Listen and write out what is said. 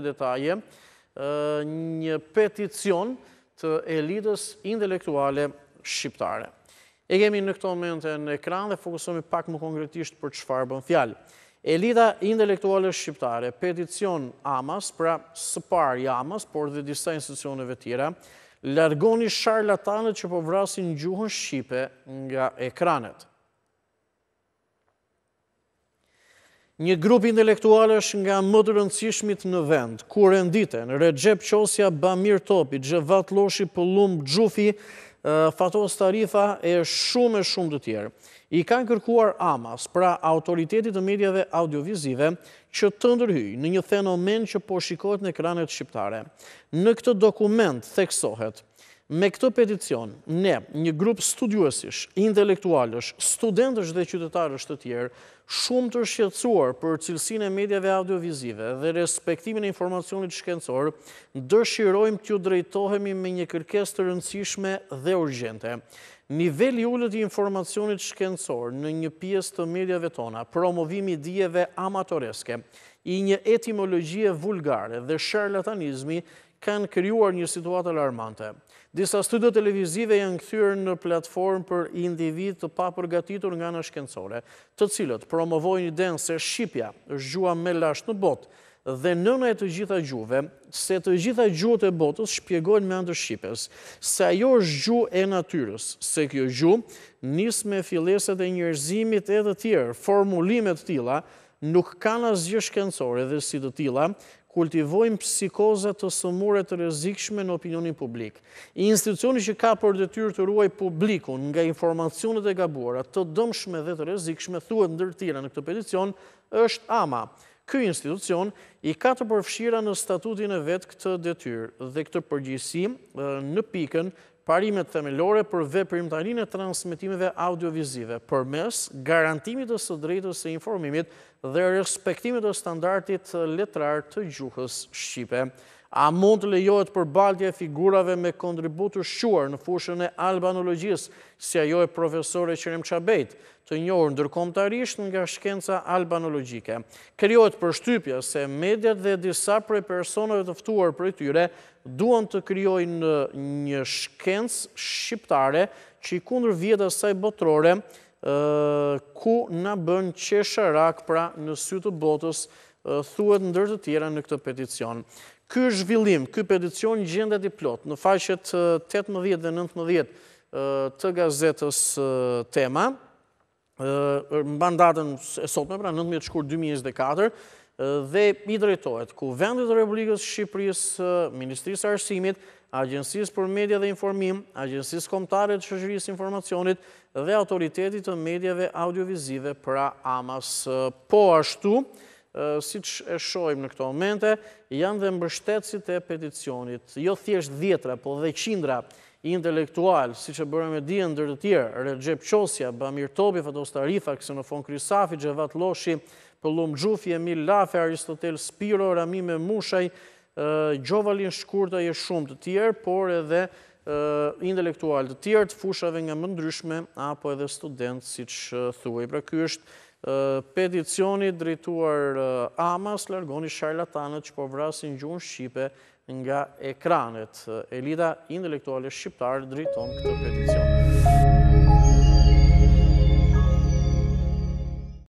detaje një peticion të elitës intelektuale shqiptare. E kemi në këto mëjënte në ekran dhe fokusomi pak më konkretisht për qëfarë bën fjalë. Elita intelektuale shqiptare, peticion amas, pra sëpar i amas, por dhe disa institucioneve tjera, largoni sharlatanët që po vrasin gjuhën shqipe nga ekranet. një grup intelektualesh nga më të rëndësishmit në vend, ku rendite në Recep Qosja, Bamir Topi, Gjevat Loshi, Pëllum, Gjufi, Fatos Tarifa e shumë e shumë të tjerë. I kanë kërkuar Amas, pra autoritetit të medjave audiovizive, që të ndërhyjë në një fenomen që po shikot në ekranet shqiptare. Në këtë dokument theksohet, Me këtë peticion, ne, një grupë studiuesish, intelektualësh, studentës dhe qytetarës të tjerë, shumë të shqetsuar për cilsin e medjave audiovizive dhe respektimin e informacionit shkencor, dëshirojmë të drejtohemi me një kërkes të rëndësishme dhe urgjente. Niveli ullët i informacionit shkencor në një pjesë të medjave tona, promovimi djeve amatoreske, i një etimologjie vulgare dhe sharlatanizmi, kanë kryuar një situatë alarmante. Disa studio televizive janë këthyrë në platformë për individ të papërgatitur nga në shkencore, të cilët promovojnë denë se Shqipja është gjua me lashtë në botë dhe nëna e të gjitha gjuve, se të gjitha gjuët e botës shpjegojnë me andër Shqipës, se ajo është gju e natyrës, se kjo gju nisë me fileset e njërzimit edhe tjerë, formulimet tila, nuk kanë asgjë shkencore dhe si të tila, kultivojmë psikozat të sëmure të rezikshme në opinionin publik. Institucioni që ka për detyr të ruaj publikun nga informacionet e gabuara të dëmshme dhe të rezikshme thuet në dërtira në këtë peticion është AMA. Këj institucion i ka të përfshira në statutin e vetë këtë detyr dhe këtë përgjësim në pikën parimet themelore për veprim të alinë e transmitimeve audiovizive për mes garantimit të së drejtës e informimit dhe respektimit të standartit letrar të gjuhës Shqipe. A mund të lejohet për baltje figurave me kontributu shquar në fushën e albanologjisë, si ajo e profesore që qabejt të njohër ndërkomtarisht nga shkenca albanologjike. Kryohet për shtypja se mediat dhe disa prej personove të ftuar për e tyre duan të kryoj në një shkencë shqiptare që i kundër vjetës saj botrore ku në bën qesha rak pra në sy të botës, thuet ndër të tjera në këtë peticion. Ky zhvillim, ky peticion gjendet i plot, në faqet 18 dhe 19 të gazetës tema, në bandatën e sotme, pra 19 shkur 2024, dhe i drejtojt ku vendit Republikës Shqipëris, Ministrisë Arsimit, Agencisë për Media dhe Informim, Agencisë Komtare të Shëgjërisë Informacionit dhe Autoritetit të Medjeve Audiovizive pra Amas. Po ashtu, si që e shojmë në këto momente, janë dhe mbështetësit e peticionit, jo thjesht djetra, po dhe qindra intelektual, si që bërëm e dijen dërë të tjerë, Recep Qosja, Bamir Topi, Fatos Tarifa, Ksenofon Krisafi, Gjevat Loshi, Pëllum Gjufi, Emil Lafe, Aristotel Spiro, Ramime Mushaj, Gjovalin Shkurta e shumë të tjerë, por edhe intelektual të tjerë të fushave nga mëndryshme, apo edhe student, si që thuaj. Pra kështë, Peticioni drejtuar Amas largoni sharlatanët që povrasin gjun Shqipe nga ekranet. Elida intelektuale shqiptarë drejton këtë peticion.